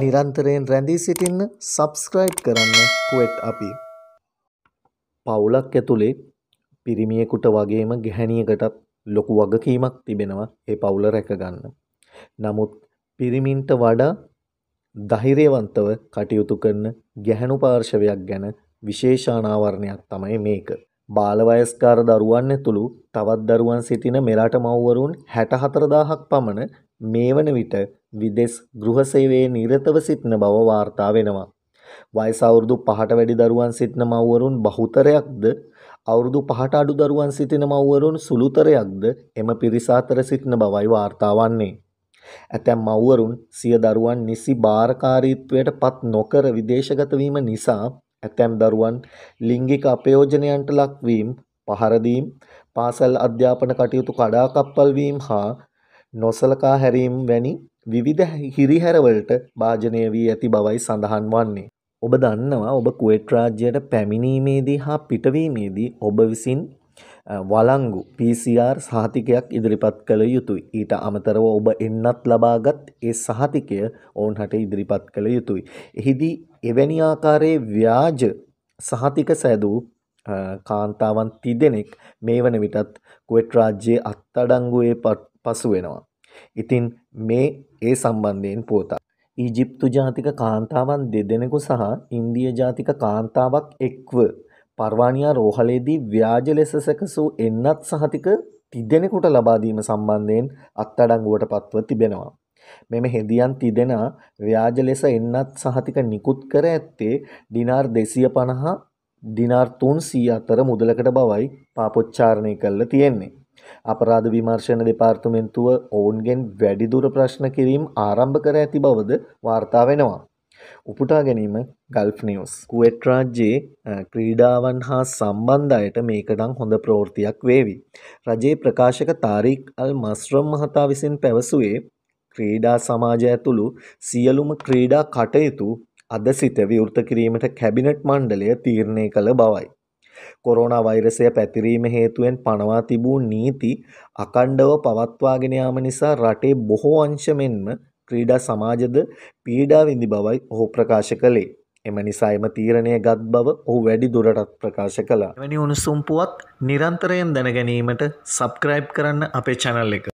නිරන්තරයෙන් රැඳී සිටින්න සබස්ක්‍රයිබ් කරන්න කුවට් අපි. පවුලක් ඇතුළේ පිරිමියෙකුට වගේම ගැහැනියකටත් ලොකු වගකීමක් තිබෙනවා ඒ පවුල රැකගන්න. නමුත් පිරිමින්ට වඩා දහිරයවන්තව කටයුතු කරන ගැහැණු පාර්ශවයක් ගැන විශේෂානාවරණයක් තමයි මේක. බාලවයස්කාර දරුවන් ඇතුළු තවත් දරුවන් සිටින මෙරට මව්වරුන් හැට හතරදාහක් පමණ මේ වන විට විදෙස් ගෘහසේවයේ නිරතව සිටින බව වාර්තා වෙනවා. වයස අවුරුදු 5ට වැඩි දරුවන් සිටින මව්වරුන් බහුතරයක්ද අවුරුදු 5ට අඩු දරුවන් සිටින මව්වරුන් සුළුතරයක්ද එම පිරිස අතර සිටින බවයි වාර්තා වන්නේ. ඇතැම් මව්වරුන් සිය දරුවන් නිසි භාරකාරීත්වයට පත් නොකර විදේශගත වීම නිසා ඇතැම් දරුවන් ලිංගික අපයෝජනයන්ට ලක්වීම් පහරදීම් පාසල් අධ්‍යාපන කටයුතු කඩාකප්පල් වීම හා නොසලකා හැරීම් වැනි විවිධ හිරිහැරවලට භාජනය වී ඇති බවයි සඳහන් වන්නේ. ඔබ දන්නවා ඔබ කුවෙට් රාජ්‍යයට පැමිණීමේදී හා පිටවීමේදී ඔබ විසින් වලංගු PCR සහතිකයක් ඉදිරිපත් කළ යුතුයි. ඊට අමතරව ඔබ එන්නත් ලබාගත් ඒ සහතිකය ඔවුන්හට ඉදිරිපත් කළ යුතුයි. එහිදී එවැනි ආකාරයේ ව්‍යාජ සහතික සැදූ කාන්තාවන් තිදෙනෙක් මේ වන විටත් කුවෙට් රාජ්‍යයේ අත්අඩංගුවේ පසු වෙනවා. ඉතින් මේ ඒ සම්බන්ධයෙන් පුවතක්. ඊජිප්තු ජාතික කාන්තාවන් දෙදෙනෙකු සහ ඉන්දිය ජාතික කාන්තාවක් එක්ව පර්වාණියා රෝහලේදී ව්‍යාජ ලෙස සැකසූ එන්නත් සහතික තිදෙනෙකුට ලබාදීම සම්බන්ධයෙන් අත්අඩංගුවට පත්ව තිබෙනවා. මෙම හෙදියන් තිදෙනා ව්‍යාජ ලෙස එන්නත් සහතික නිකුත් කර ඇත්තේ ඩිනාර් දෙසිය පණහා දිනාර් 300 අතර මුදලකට බවයි පාපොච්චාරණය කළා තියෙන්නේ. අපරාධ විමර්ශන දෙපාර්තමේන්තුව ඔවුන්ගෙන් වැඩි දුර ප්‍රශ්න කිරීම ආරම්භ කර ඇති බවද වාර්තා වෙනවා. උපුටා ගැනීම ගල්ෆ් නිවස්. කුවෙට් රාජ්‍යයේ ක්‍රීඩාවන් හා සම්බන්ධ අයට මේකනම් හොඳ ප්‍රවෘත්තියක් වේවි. රජයේ ප්‍රකාශක තාරික් අල් මස්රම් මහතා විසින් පැවසුවේ ක්‍රීඩා සමාජය ඇතුළු සියලුම ක්‍රීඩා කටයුතු අද සිට විවෘත කිරීමට කැබිනට් මණ්ඩලය තීරණය කළ බවයි. කොරෝනා වෛරසය පැතිරීම හේතුවෙන් පනවා තිබූ නීති අකණ්ඩව පවත්වාගෙන යාම නිසා රටේ බොහෝ අංශ මෙන්ම ක්‍රීඩා සමාජද පීඩා විඳි බවයි ඔහු ප්‍රකාශ කළේ. එම නිසා එම තීරණය ගත් බව ඔහු වැඩි දුරටත් ප්‍රකාශ කළා. එවැනි උණුසුම් පුවත් නිරන්තරයෙන් දැනගැනීමට සබ්ස්ක්‍රයිබ් කරන්න අපේ channel එක